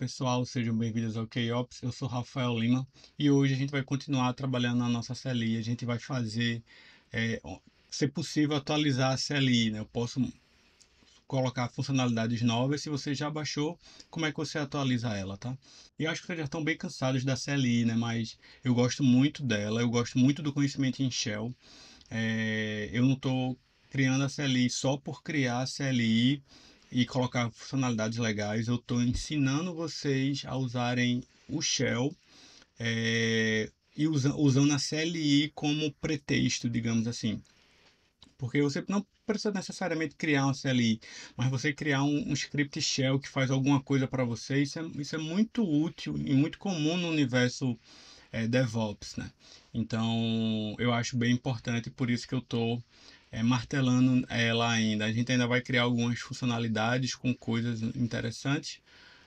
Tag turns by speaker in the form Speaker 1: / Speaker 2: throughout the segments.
Speaker 1: pessoal, sejam bem-vindos ao KOps. Eu sou Rafael Lima e hoje a gente vai continuar trabalhando na nossa CLI. A gente vai fazer, é, se possível, atualizar a CLI. Né? Eu posso colocar funcionalidades novas. Se você já baixou, como é que você atualiza ela, tá? E acho que vocês já estão bem cansados da CLI, né? Mas eu gosto muito dela, eu gosto muito do conhecimento em Shell. É, eu não estou criando a CLI só por criar a CLI e colocar funcionalidades legais. Eu estou ensinando vocês a usarem o Shell é, e usa, usando a CLI como pretexto, digamos assim. Porque você não precisa necessariamente criar uma CLI, mas você criar um, um script shell que faz alguma coisa para você, isso é, isso é muito útil e muito comum no universo é, DevOps, né? Então, eu acho bem importante, por isso que eu estou é, martelando ela é, ainda. A gente ainda vai criar algumas funcionalidades com coisas interessantes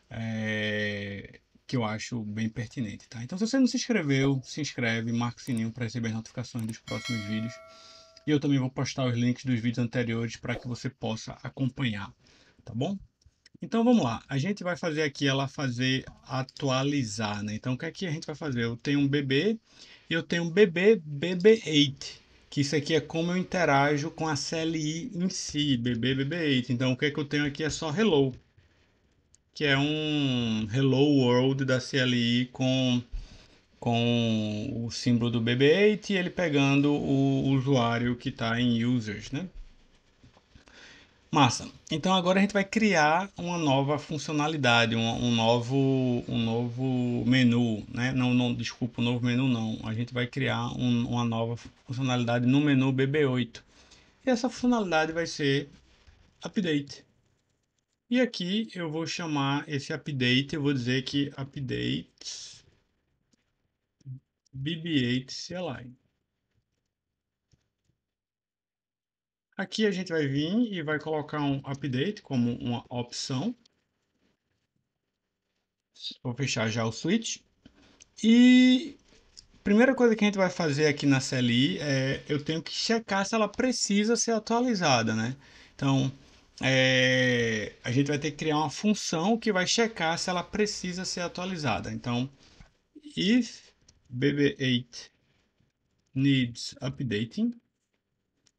Speaker 1: é, que eu acho bem pertinente, tá? Então, se você não se inscreveu, se inscreve, marca o sininho para receber as notificações dos próximos vídeos. E eu também vou postar os links dos vídeos anteriores para que você possa acompanhar, tá bom? Então vamos lá, a gente vai fazer aqui ela fazer atualizar, né? Então o que é que a gente vai fazer? Eu tenho um bebê, eu tenho um bebê BB8, que isso aqui é como eu interajo com a CLI em si, bbb 8 Então, o que, é que eu tenho aqui é só hello, que é um hello world da CLI com, com o símbolo do BB8 e ele pegando o usuário que está em users, né? Massa. Então agora a gente vai criar uma nova funcionalidade, um, um novo, um novo menu, né? Não, não, desculpa, um novo menu não. A gente vai criar um, uma nova funcionalidade no menu BB8. E essa funcionalidade vai ser update. E aqui eu vou chamar esse update, eu vou dizer que updates BB8 CLI. Aqui a gente vai vir e vai colocar um update como uma opção. Vou fechar já o switch. E a primeira coisa que a gente vai fazer aqui na CLI é eu tenho que checar se ela precisa ser atualizada, né? Então, é, a gente vai ter que criar uma função que vai checar se ela precisa ser atualizada. Então, if bb8 needs updating,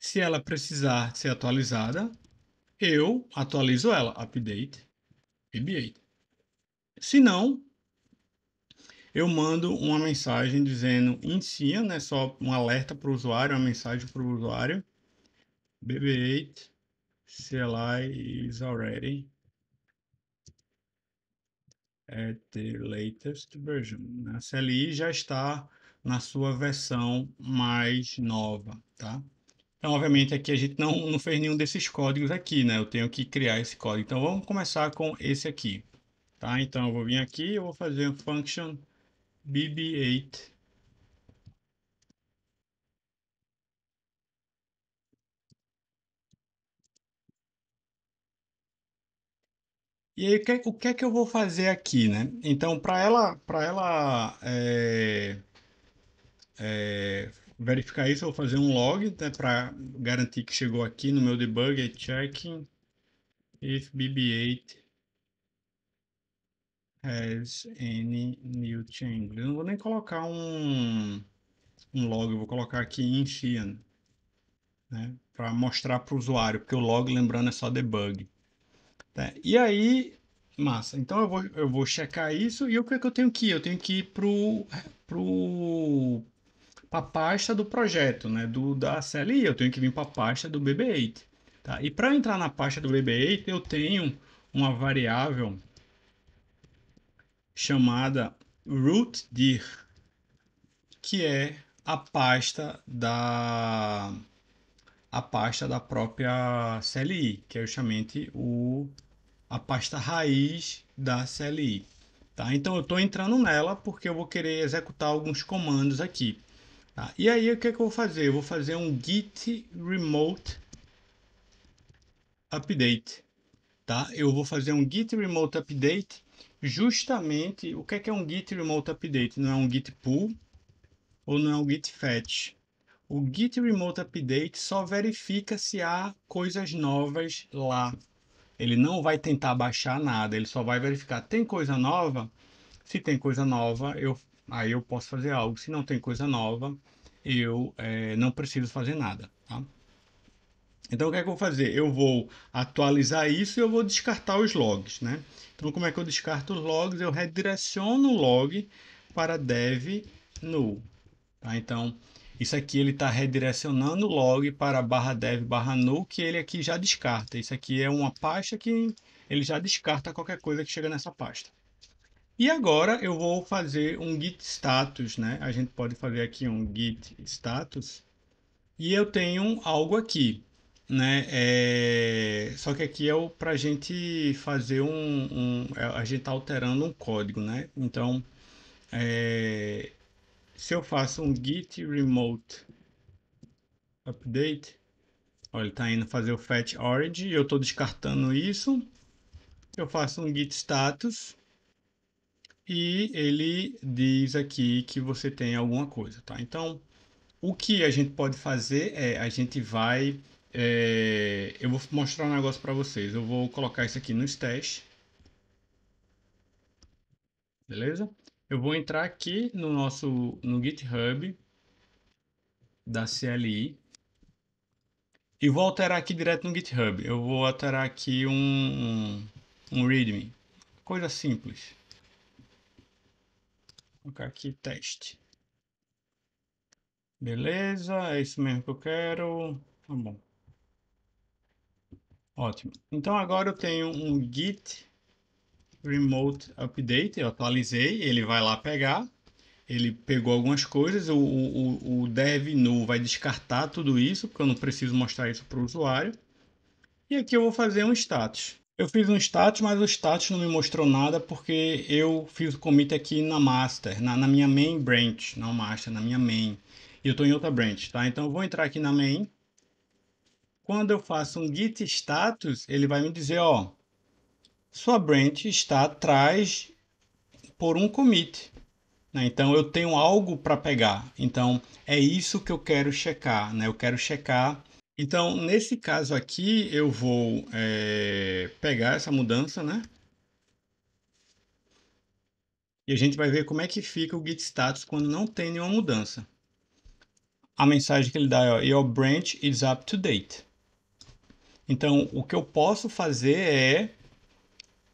Speaker 1: se ela precisar ser atualizada, eu atualizo ela, update, PB8. Se não, eu mando uma mensagem dizendo si, né, só um alerta para o usuário, uma mensagem para o usuário, BB8 CLI is already at the latest version. A CLI já está na sua versão mais nova, tá? Então, obviamente, aqui a gente não, não fez nenhum desses códigos aqui, né? Eu tenho que criar esse código. Então, vamos começar com esse aqui, tá? Então, eu vou vir aqui e vou fazer um function bb8 E aí, o que, é que eu vou fazer aqui, né? Então, para ela, para ela é, é, verificar isso, eu vou fazer um log né, para garantir que chegou aqui no meu debug, é checking if bb8 has any new change. Eu não vou nem colocar um, um log, eu vou colocar aqui in né, para mostrar para o usuário, porque o log, lembrando, é só debug. Tá? E aí, massa, então eu vou, eu vou checar isso, e o que, é que eu tenho que ir? Eu tenho que ir para o para a pasta do projeto, né, do, da CLI, eu tenho que vir para a pasta do BB8. Tá? E para entrar na pasta do BB8, eu tenho uma variável chamada rootdir, que é a pasta da a pasta da própria CLI, que é justamente o, a pasta raiz da CLI. Tá? Então eu estou entrando nela porque eu vou querer executar alguns comandos aqui. Tá, e aí o que, é que eu vou fazer? Eu vou fazer um git remote update. Tá? Eu vou fazer um git remote update justamente o que é, que é um git remote update? Não é um git pull ou não é um git fetch? O git remote update só verifica se há coisas novas lá. Ele não vai tentar baixar nada, ele só vai verificar tem coisa nova. Se tem coisa nova, eu Aí eu posso fazer algo. Se não tem coisa nova, eu é, não preciso fazer nada. Tá? Então, o que é que eu vou fazer? Eu vou atualizar isso e eu vou descartar os logs. Né? Então, como é que eu descarto os logs? Eu redireciono o log para dev null. Tá? Então, isso aqui ele está redirecionando o log para barra dev barra null, que ele aqui já descarta. Isso aqui é uma pasta que ele já descarta qualquer coisa que chega nessa pasta. E agora eu vou fazer um git status, né? A gente pode fazer aqui um git status. E eu tenho algo aqui, né? É... Só que aqui é para a gente fazer um, um, é, A gente está alterando um código, né? Então, é... se eu faço um git remote update, olha, ele está indo fazer o fetch origin, eu estou descartando isso. Eu faço um git status e ele diz aqui que você tem alguma coisa, tá? Então, o que a gente pode fazer é, a gente vai, é, eu vou mostrar um negócio para vocês, eu vou colocar isso aqui nos testes, beleza? Eu vou entrar aqui no nosso, no GitHub da CLI, e vou alterar aqui direto no GitHub. Eu vou alterar aqui um, um, um README. Coisa simples colocar aqui teste. Beleza, é isso mesmo que eu quero. Tá bom. Ótimo. Então agora eu tenho um git remote update, eu atualizei, ele vai lá pegar, ele pegou algumas coisas, o, o, o dev nu vai descartar tudo isso, porque eu não preciso mostrar isso para o usuário. E aqui eu vou fazer um status. Eu fiz um status, mas o status não me mostrou nada porque eu fiz o commit aqui na master, na, na minha main branch, não master, na minha main. E eu estou em outra branch, tá? Então eu vou entrar aqui na main. Quando eu faço um git status, ele vai me dizer, ó, sua branch está atrás por um commit. Né? Então eu tenho algo para pegar. Então é isso que eu quero checar, né? Eu quero checar então, nesse caso aqui, eu vou é, pegar essa mudança, né? E a gente vai ver como é que fica o git status quando não tem nenhuma mudança. A mensagem que ele dá é ó, Your branch is up to date. Então, o que eu posso fazer é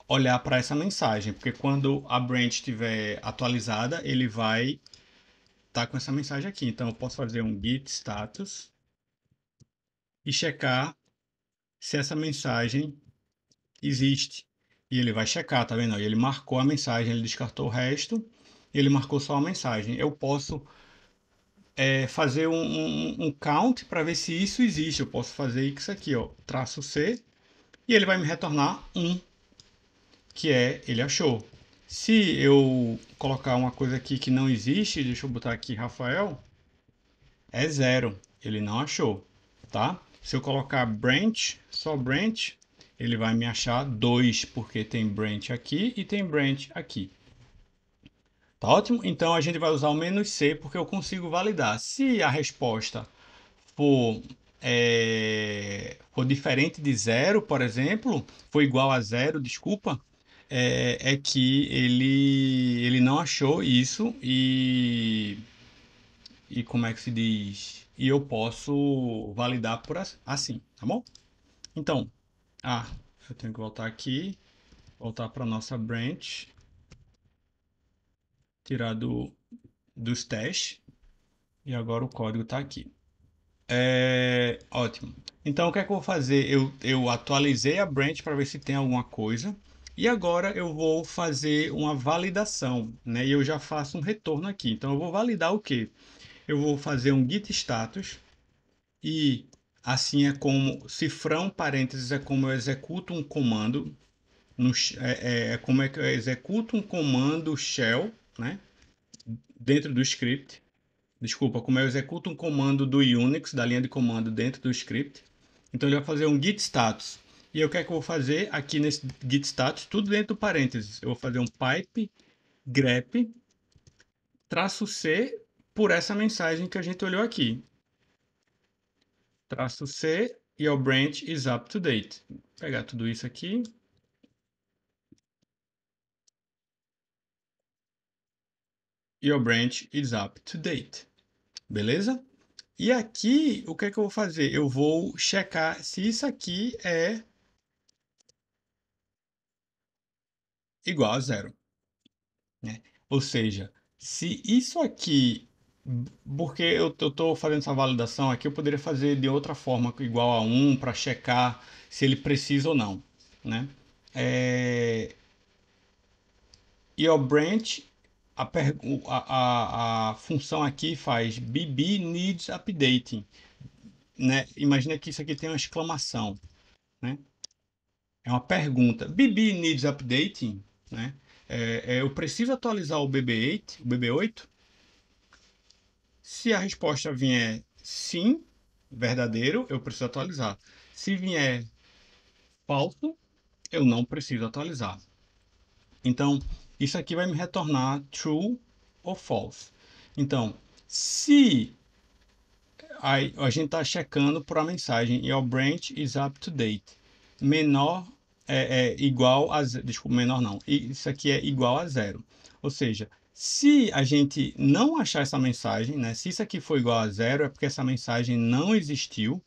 Speaker 1: olhar para essa mensagem, porque quando a branch estiver atualizada, ele vai estar tá com essa mensagem aqui. Então, eu posso fazer um git status e checar se essa mensagem existe. E ele vai checar, tá vendo? Ele marcou a mensagem, ele descartou o resto, ele marcou só a mensagem. Eu posso é, fazer um, um, um count para ver se isso existe. Eu posso fazer isso aqui, ó, traço C, e ele vai me retornar 1, que é ele achou. Se eu colocar uma coisa aqui que não existe, deixa eu botar aqui Rafael, é zero, ele não achou, tá? Se eu colocar branch, só branch, ele vai me achar 2, porque tem branch aqui e tem branch aqui. Tá ótimo? Então a gente vai usar o menos "-c", porque eu consigo validar. Se a resposta for, é, for diferente de zero, por exemplo, for igual a zero, desculpa, é, é, que ele, ele não achou isso e, e como é que se diz? e eu posso validar por assim, tá bom? Então, ah, eu tenho que voltar aqui, voltar para nossa branch, tirar do, dos testes, e agora o código está aqui. É, ótimo. Então, o que é que eu vou fazer? Eu, eu atualizei a branch para ver se tem alguma coisa. E agora eu vou fazer uma validação, né? E eu já faço um retorno aqui. Então, eu vou validar o quê? eu vou fazer um git status e assim é como cifrão parênteses é como eu executo um comando no, é, é, é, como é que eu executo um comando shell né dentro do script desculpa como eu executo um comando do Unix da linha de comando dentro do script então ele vai fazer um git status e eu quero é que eu vou fazer aqui nesse git status tudo dentro do parênteses eu vou fazer um pipe grep traço c por essa mensagem que a gente olhou aqui. Traço C, your branch is up to date. Vou pegar tudo isso aqui. Your branch is up to date. Beleza? E aqui, o que é que eu vou fazer? Eu vou checar se isso aqui é igual a zero. Né? Ou seja, se isso aqui porque eu estou fazendo essa validação aqui, eu poderia fazer de outra forma, igual a 1, um, para checar se ele precisa ou não. Né? É... o branch, a, a, a, a função aqui faz bb needs updating. Né? Imagina que isso aqui tem uma exclamação. Né? É uma pergunta. bb needs updating? Né? É, é, eu preciso atualizar o bb8, o bb8? Se a resposta vier sim, verdadeiro, eu preciso atualizar. Se vier falso, eu não preciso atualizar. Então, isso aqui vai me retornar true ou false. Então, se a, a gente está checando por a mensagem e o branch is up to date, menor é, é igual a desculpa, menor não, isso aqui é igual a zero. Ou seja, se a gente não achar essa mensagem, né? se isso aqui for igual a zero, é porque essa mensagem não existiu.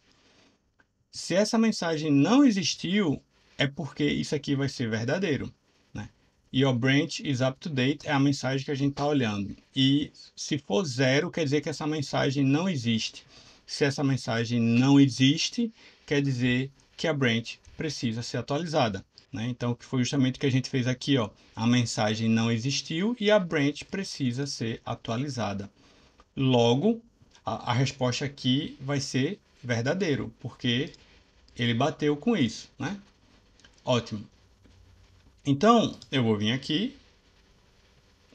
Speaker 1: Se essa mensagem não existiu, é porque isso aqui vai ser verdadeiro. Né? Your branch is up to date é a mensagem que a gente está olhando. E se for zero, quer dizer que essa mensagem não existe. Se essa mensagem não existe, quer dizer que a branch precisa ser atualizada. Né? Então, que foi justamente o que a gente fez aqui. Ó. A mensagem não existiu e a branch precisa ser atualizada. Logo, a, a resposta aqui vai ser verdadeiro, porque ele bateu com isso. Né? Ótimo. Então, eu vou vir aqui.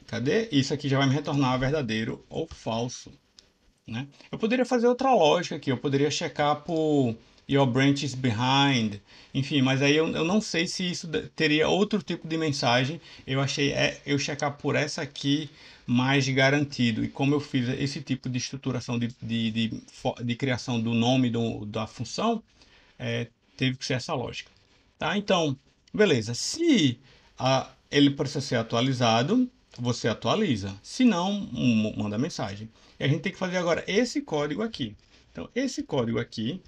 Speaker 1: Cadê? Isso aqui já vai me retornar verdadeiro ou falso. Né? Eu poderia fazer outra lógica aqui. Eu poderia checar por Your Branch is Behind. Enfim, mas aí eu, eu não sei se isso teria outro tipo de mensagem. Eu achei é, eu checar por essa aqui mais garantido. E como eu fiz esse tipo de estruturação de, de, de, de criação do nome do, da função, é, teve que ser essa lógica. Tá? Então, beleza. Se a, ele precisa ser atualizado, você atualiza. Se não, manda mensagem. E a gente tem que fazer agora esse código aqui. Então, esse código aqui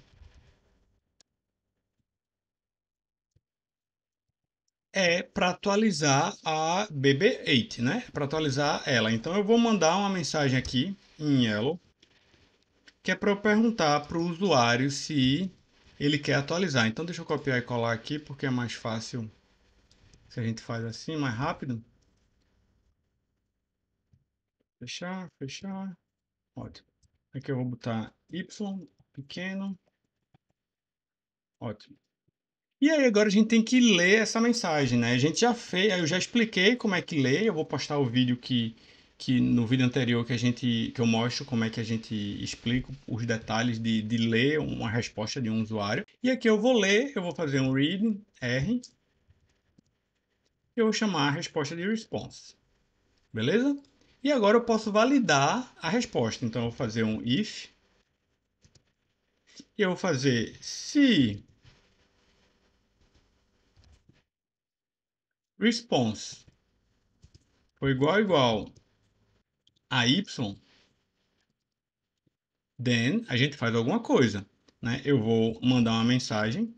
Speaker 1: é para atualizar a BB8, né? Para atualizar ela. Então eu vou mandar uma mensagem aqui em Yellow, que é para eu perguntar para o usuário se ele quer atualizar. Então deixa eu copiar e colar aqui, porque é mais fácil se a gente faz assim, mais rápido. Fechar, fechar. Ótimo. Aqui eu vou botar Y pequeno. Ótimo. E aí agora a gente tem que ler essa mensagem, né? A gente já fez, eu já expliquei como é que lê, eu vou postar o vídeo que, que no vídeo anterior que a gente que eu mostro como é que a gente explica os detalhes de, de ler uma resposta de um usuário. E aqui eu vou ler, eu vou fazer um read R. Eu vou chamar a resposta de response. Beleza? E agora eu posso validar a resposta. Então eu vou fazer um if. E eu vou fazer se response foi igual a igual a y, then a gente faz alguma coisa. Né? Eu vou mandar uma mensagem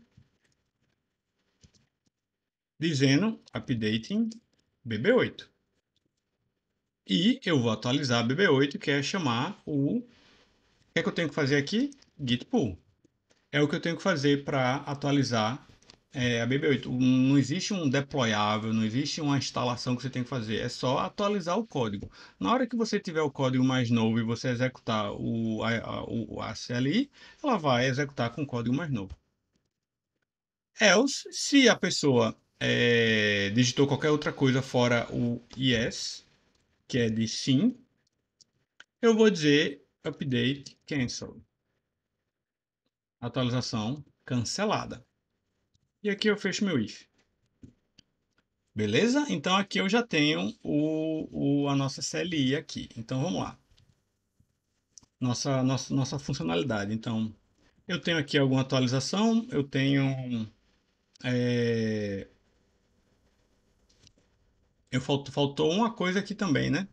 Speaker 1: dizendo updating bb8. E eu vou atualizar bb8, que é chamar o... O que é que eu tenho que fazer aqui? git pull. É o que eu tenho que fazer para atualizar é, a BB8, não existe um deployável, não existe uma instalação que você tem que fazer, é só atualizar o código. Na hora que você tiver o código mais novo e você executar o, a, a, o ACLI, ela vai executar com o código mais novo. Else, se a pessoa é, digitou qualquer outra coisa fora o yes, que é de sim, eu vou dizer update cancel. Atualização cancelada. E aqui eu fecho meu if. Beleza? Então aqui eu já tenho o, o, a nossa CLI aqui. Então vamos lá. Nossa, nossa, nossa funcionalidade. Então eu tenho aqui alguma atualização, eu tenho... É, eu faltou faltou uma coisa aqui também, né?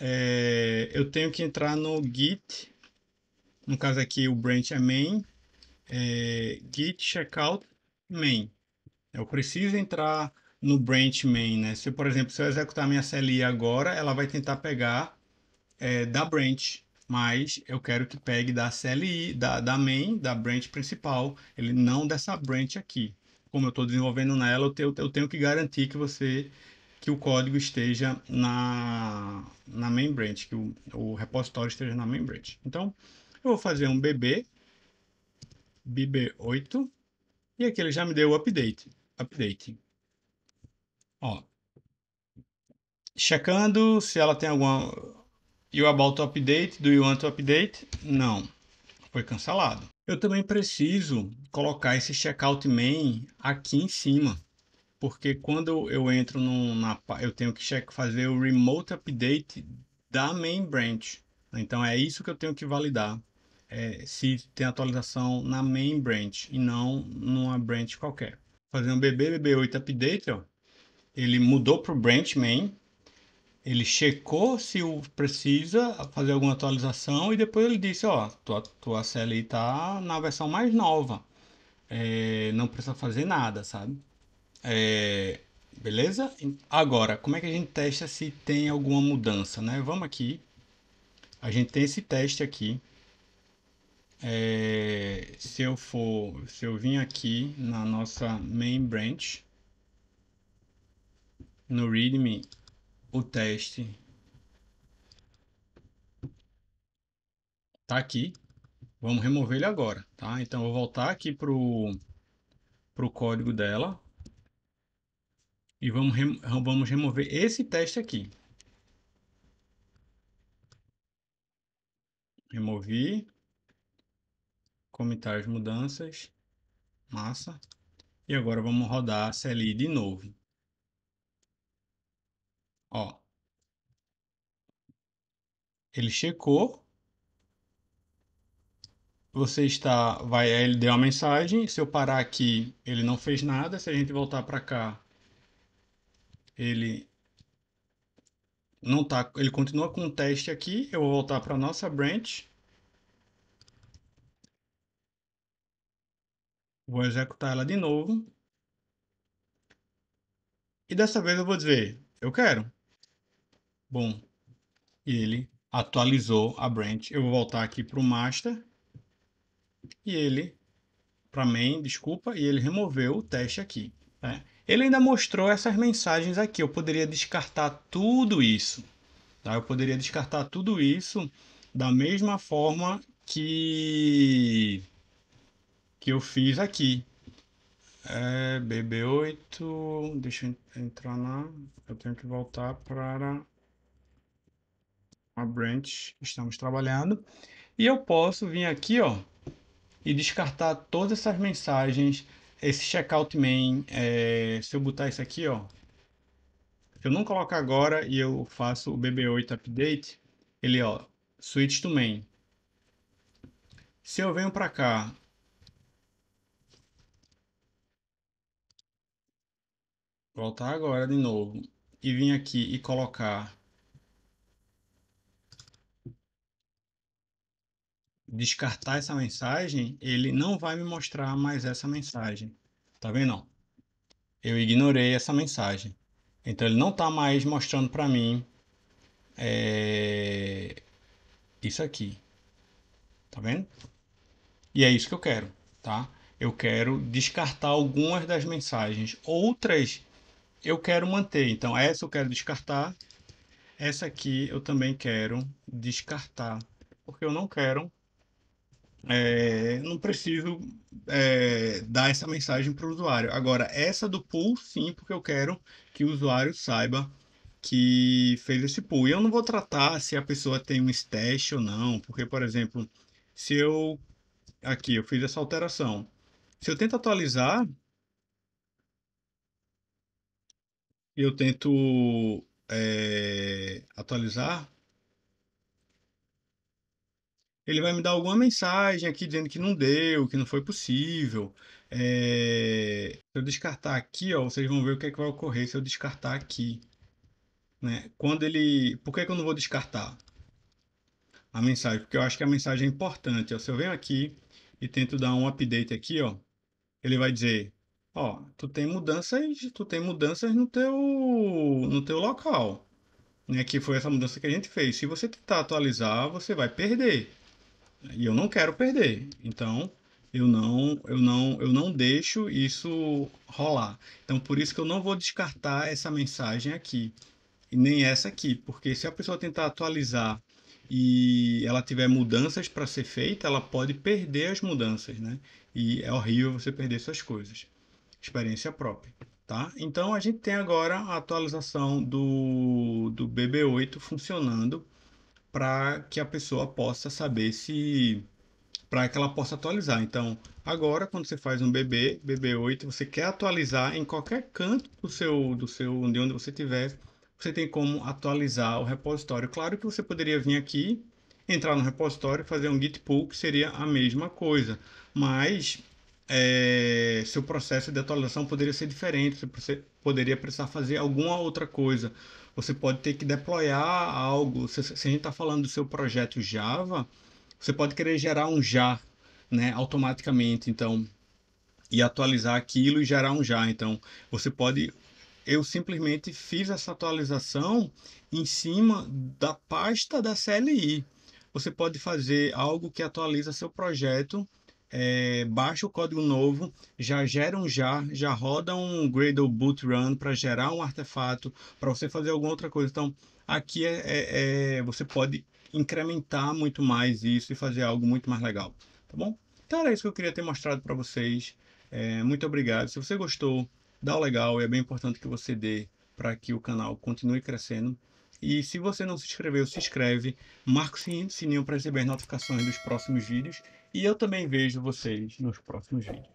Speaker 1: É, eu tenho que entrar no git, no caso aqui o branch é main, é, git checkout main. Eu preciso entrar no branch main, né? Se, por exemplo, se eu executar minha CLI agora, ela vai tentar pegar é, da branch, mas eu quero que pegue da CLI, da, da main, da branch principal, ele não dessa branch aqui. Como eu estou desenvolvendo nela, eu tenho, eu tenho que garantir que você que o código esteja na, na main branch, que o, o repositório esteja na main branch. Então, eu vou fazer um bb, bb8, e aqui ele já me deu o update. Update. Ó. Checando se ela tem alguma... You about to update? Do you want to update? Não. Foi cancelado. Eu também preciso colocar esse checkout main aqui em cima. Porque quando eu entro no, na... Eu tenho que check, fazer o remote update da main branch. Então é isso que eu tenho que validar é, se tem atualização na main branch e não numa branch qualquer. Fazendo o BB, BB8 update, ó, ele mudou para o branch main, ele checou se o precisa fazer alguma atualização e depois ele disse, ó, tua, tua CLI está na versão mais nova, é, não precisa fazer nada, sabe? É, beleza? Agora, como é que a gente testa se tem alguma mudança, né? Vamos aqui, a gente tem esse teste aqui, é, se eu for, se eu vim aqui na nossa main branch, no readme, o teste tá aqui. Vamos remover ele agora, tá? Então, eu vou voltar aqui pro, pro código dela e vamos, remo vamos remover esse teste aqui. Removi, comitar as mudanças, massa. E agora vamos rodar a CLI de novo. Ó. Ele checou. Você está, vai, ele deu uma mensagem. Se eu parar aqui, ele não fez nada. Se a gente voltar para cá, ele não tá, ele continua com o teste aqui. Eu vou voltar para nossa branch Vou executar ela de novo. E dessa vez eu vou dizer, eu quero. Bom, e ele atualizou a branch. Eu vou voltar aqui para o master. E ele, para main, desculpa, e ele removeu o teste aqui. Né? Ele ainda mostrou essas mensagens aqui. Eu poderia descartar tudo isso. Tá? Eu poderia descartar tudo isso da mesma forma que que eu fiz aqui. É, BB8, deixa eu entrar na... Eu tenho que voltar para a branch que estamos trabalhando. E eu posso vir aqui, ó, e descartar todas essas mensagens, esse checkout main, é, se eu botar isso aqui, ó, se eu não colocar agora e eu faço o BB8 update, ele, ó, switch to main. Se eu venho para cá voltar agora de novo e vir aqui e colocar descartar essa mensagem, ele não vai me mostrar mais essa mensagem. Tá vendo? Eu ignorei essa mensagem. Então ele não está mais mostrando para mim é, isso aqui. Tá vendo? E é isso que eu quero, tá? Eu quero descartar algumas das mensagens. Outras eu quero manter. Então, essa eu quero descartar. Essa aqui eu também quero descartar, porque eu não quero, é, não preciso é, dar essa mensagem para o usuário. Agora, essa do pool, sim, porque eu quero que o usuário saiba que fez esse pool. E eu não vou tratar se a pessoa tem um stash ou não, porque, por exemplo, se eu... Aqui, eu fiz essa alteração. Se eu tento atualizar, eu tento é, atualizar, ele vai me dar alguma mensagem aqui dizendo que não deu, que não foi possível. É, se eu descartar aqui, ó, vocês vão ver o que, é que vai ocorrer se eu descartar aqui. Né? Quando ele, por que, é que eu não vou descartar a mensagem? Porque eu acho que a mensagem é importante. Ó. Se eu venho aqui e tento dar um update aqui, ó, ele vai dizer Ó, tu tem mudanças, tu tem mudanças no teu, no teu local, né? Que foi essa mudança que a gente fez. Se você tentar atualizar, você vai perder. E eu não quero perder. Então, eu não, eu não, eu não deixo isso rolar. Então, por isso que eu não vou descartar essa mensagem aqui e nem essa aqui, porque se a pessoa tentar atualizar e ela tiver mudanças para ser feita, ela pode perder as mudanças, né? E é horrível você perder suas coisas experiência própria. Tá? Então a gente tem agora a atualização do, do BB8 funcionando para que a pessoa possa saber se para que ela possa atualizar. Então, agora quando você faz um BB, BB8, você quer atualizar em qualquer canto do seu do seu de onde você tiver, você tem como atualizar o repositório. Claro que você poderia vir aqui, entrar no repositório, e fazer um git pull, que seria a mesma coisa, mas é, seu processo de atualização poderia ser diferente, você poderia precisar fazer alguma outra coisa. Você pode ter que deployar algo. Se, se a gente está falando do seu projeto Java, você pode querer gerar um jar né, automaticamente, então, e atualizar aquilo e gerar um jar. Então, você pode eu simplesmente fiz essa atualização em cima da pasta da CLI. Você pode fazer algo que atualiza seu projeto é, baixa o código novo, já gera um jar, já roda um Gradle Boot Run para gerar um artefato, para você fazer alguma outra coisa. Então, aqui é, é, é, você pode incrementar muito mais isso e fazer algo muito mais legal, tá bom? Então era isso que eu queria ter mostrado para vocês. É, muito obrigado. Se você gostou, dá o legal. É bem importante que você dê para que o canal continue crescendo. E se você não se inscreveu, se inscreve, marca o sininho para receber as notificações dos próximos vídeos. E eu também vejo vocês nos próximos vídeos.